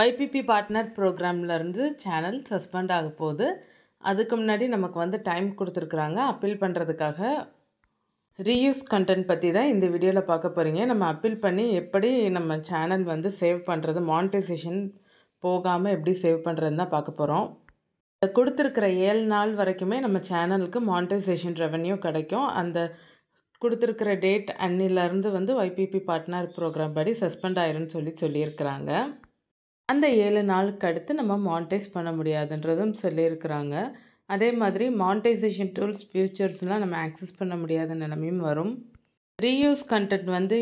YBP partner ப்ரோக்ராம்லேருந்து channel suspend ஆக போகுது அதுக்கு முன்னாடி நமக்கு வந்து டைம் கொடுத்துருக்குறாங்க அப்பீல் பண்ணுறதுக்காக ரீயூஸ் கண்டென்ட் பற்றி தான் இந்த வீடியோவில் பார்க்க போகிறீங்க நம்ம அப்பீல் பண்ணி எப்படி நம்ம சேனல் வந்து சேவ் பண்ணுறது மானிட்டைசேஷன் போகாமல் எப்படி சேவ் பண்ணுறதுன்னு தான் பார்க்க போகிறோம் கொடுத்துருக்குற ஏழு நாள் வரைக்குமே நம்ம சேனலுக்கு மானிட்டைசேஷன் ரெவன்யூ கிடைக்கும் அந்த கொடுத்துருக்குற டேட் அன்னிலேருந்து வந்து ஒய்பிபி பார்ட்னர் ப்ரோக்ராம் படி சஸ்பெண்ட் ஆயிரும்னு சொல்லி சொல்லியிருக்கிறாங்க அந்த ஏழு நாளுக்கு அடுத்து நம்ம மானிட்டைஸ் பண்ண முடியாதுன்றதும் சொல்லியிருக்கிறாங்க அதே மாதிரி மானிட்டைசேஷன் டூல்ஸ் ஃபியூச்சர்ஸ்லாம் நம்ம ஆக்சஸ் பண்ண முடியாத நிலமையும் வரும் ரீயூஸ் கண்டென்ட் வந்து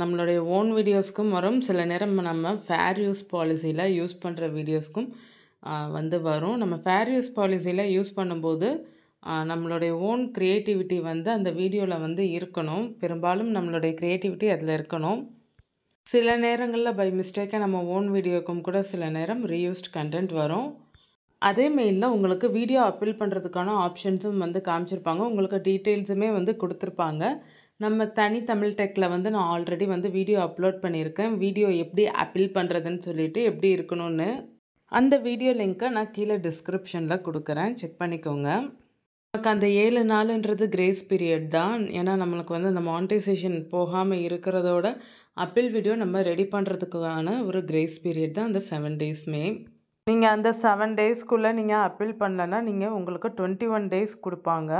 நம்மளுடைய ஓன் வீடியோஸ்க்கும் வரும் சில நேரம் நம்ம ஃபேர் யூஸ் பாலிசியில் யூஸ் பண்ணுற வீடியோஸ்க்கும் வந்து வரும் நம்ம ஃபேர் யூஸ் பாலிசியில் யூஸ் பண்ணும்போது நம்மளுடைய ஓன் க்ரியேட்டிவிட்டி வந்து அந்த வீடியோவில் வந்து இருக்கணும் பெரும்பாலும் நம்மளுடைய க்ரியேட்டிவிட்டி அதில் இருக்கணும் சில நேரங்களில் பை மிஸ்டேக்காக நம்ம ஓன் வீடியோக்கும் கூட சில நேரம் ரீயூஸ்ட் கண்டென்ட் வரும் அதே மெயிலில் உங்களுக்கு வீடியோ அப்பீல் பண்ணுறதுக்கான ஆப்ஷன்ஸும் வந்து காமிச்சிருப்பாங்க உங்களுக்கு டீட்டெயில்ஸுமே வந்து கொடுத்துருப்பாங்க நம்ம தனி தமிழ் டெக்கில் வந்து நான் ஆல்ரெடி வந்து வீடியோ அப்லோட் பண்ணியிருக்கேன் வீடியோ எப்படி அப்பீல் பண்ணுறதுன்னு சொல்லிவிட்டு எப்படி இருக்கணும்னு அந்த வீடியோ லிங்க்கை நான் கீழே டிஸ்கிரிப்ஷனில் கொடுக்குறேன் செக் பண்ணிக்கோங்க நமக்கு அந்த ஏழு நாளுன்றது கிரேஸ் பீரியட் தான் ஏன்னா நம்மளுக்கு வந்து அந்த மானிட்டைசேஷன் போகாமல் இருக்கிறதோட அப்பீல் வீடியோ நம்ம ரெடி பண்ணுறதுக்கான ஒரு கிரேஸ் பீரியட் தான் அந்த செவன் டேஸ்மே நீங்கள் அந்த செவன் டேஸ்க்குள்ளே நீங்கள் அப்பீல் பண்ணலன்னா நீங்கள் உங்களுக்கு டுவெண்ட்டி ஒன் டேஸ் கொடுப்பாங்க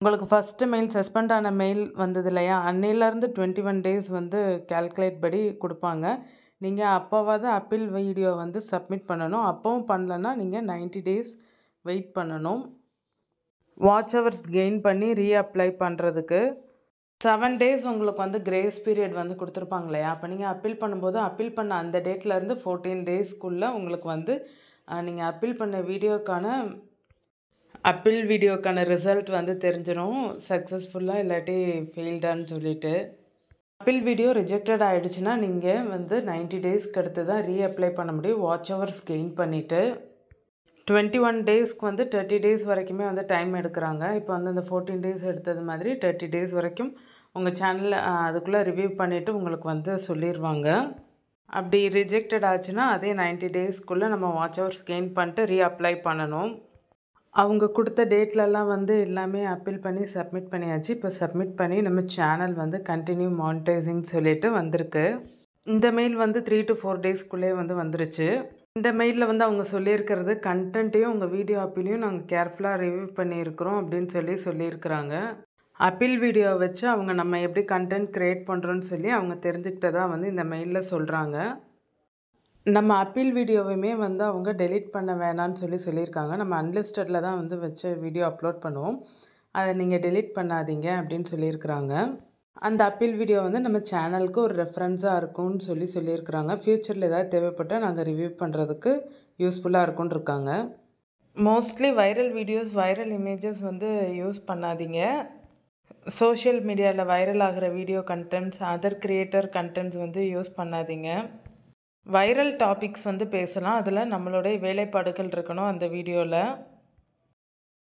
உங்களுக்கு ஃபஸ்ட்டு மெயில் சஸ்பெண்ட் ஆன மெயில் வந்தது இல்லையா அன்னையிலேருந்து டுவெண்ட்டி ஒன் டேஸ் வந்து கேல்குலேட் படி கொடுப்பாங்க நீங்கள் அப்போவாது அப்பீல் வீடியோ வந்து சப்மிட் பண்ணணும் அப்போவும் பண்ணலன்னா நீங்கள் நைன்ட்டி டேஸ் வெயிட் பண்ணணும் வாட்ச் ஹவர்ஸ் கெயின் பண்ணி ரீஅப்ளை பண்ணுறதுக்கு செவன் டேஸ் உங்களுக்கு வந்து கிரேஸ் பீரியட் வந்து கொடுத்துருப்பாங்க இல்லையா அப்போ நீங்கள் அப்பீல் பண்ணும்போது அப்பீல் பண்ண அந்த டேட்லேருந்து ஃபோர்டீன் டேஸ்க்குள்ளே உங்களுக்கு வந்து நீங்கள் அப்பீல் பண்ண வீடியோக்கான அப்பீல் வீடியோக்கான ரிசல்ட் வந்து தெரிஞ்சிடும் சக்ஸஸ்ஃபுல்லாக இல்லாட்டி ஃபெயில்டான்னு சொல்லிட்டு அப்பீல் வீடியோ ரிஜெக்டட் ஆகிடுச்சுன்னா நீங்கள் வந்து நைன்ட்டி டேஸ்க்கு அடுத்து தான் ரீஅப்ளை பண்ண முடியும் வாட்ச் ஹவர்ஸ் கெயின் பண்ணிவிட்டு டுவெண்ட்டி ஒன் டேஸ்க்கு வந்து தேர்ட்டி டேஸ் வரைக்குமே வந்து டைம் எடுக்கிறாங்க இப்போ வந்து அந்த ஃபோர்டீன் டேஸ் எடுத்தது மாதிரி தேர்ட்டி டேஸ் வரைக்கும் உங்கள் சேனலில் அதுக்குள்ளே ரிவ்யூ பண்ணிவிட்டு உங்களுக்கு வந்து சொல்லிடுவாங்க அப்படி ரிஜெக்டட் ஆச்சுன்னா அதே நைன்ட்டி டேஸ்க்குள்ளே நம்ம வாட்ச் அவர்ஸ் கெயின் பண்ணிட்டு ரீஅப்ளை பண்ணணும் அவங்க கொடுத்த டேட்லலாம் வந்து எல்லாமே அப்பீல் பண்ணி சப்மிட் பண்ணியாச்சு இப்போ சப்மிட் பண்ணி நம்ம சேனல் வந்து கண்டினியூ மானிட்டைசிங் சொல்லிட்டு வந்திருக்கு இந்த மெயில் வந்து த்ரீ டு ஃபோர் டேஸ்க்குள்ளே வந்து வந்துருச்சு இந்த மெயிலில் வந்து அவங்க சொல்லியிருக்கிறது கண்டென்ட்டையும் உங்கள் வீடியோ அப்பீலையும் நாங்கள் கேர்ஃபுல்லாக ரிவ்யூ பண்ணியிருக்கிறோம் அப்படின்னு சொல்லி சொல்லியிருக்கிறாங்க அப்பீல் வீடியோ வச்சு அவங்க நம்ம எப்படி கண்டென்ட் க்ரியேட் பண்ணுறோன்னு சொல்லி அவங்க தெரிஞ்சுக்கிட்டதாக வந்து இந்த மெயிலில் சொல்கிறாங்க நம்ம அப்பீல் வீடியோவையுமே வந்து அவங்க டெலிட் பண்ண வேணான்னு சொல்லி சொல்லியிருக்காங்க நம்ம அன்லிஸ்டடில் தான் வந்து வச்சு வீடியோ அப்லோட் பண்ணுவோம் அதை நீங்கள் டெலிட் பண்ணாதீங்க அப்படின்னு சொல்லியிருக்கிறாங்க அந்த அப்பீல் வீடியோ வந்து நம்ம சேனலுக்கு ஒரு ரெஃபரன்ஸாக இருக்கும்னு சொல்லி சொல்லியிருக்கிறாங்க ஃப்யூச்சரில் ஏதாவது தேவைப்பட்டால் நாங்கள் ரிவ்யூ பண்ணுறதுக்கு யூஸ்ஃபுல்லாக இருக்கும்னு இருக்காங்க mostly viral videos viral images வந்து யூஸ் பண்ணாதீங்க சோஷியல் மீடியாவில் வைரல் ஆகிற video contents other creator contents வந்து யூஸ் பண்ணாதீங்க வைரல் டாபிக்ஸ் வந்து பேசலாம் அதில் நம்மளுடைய வேலைப்பாடுகள் இருக்கணும் அந்த வீடியோவில்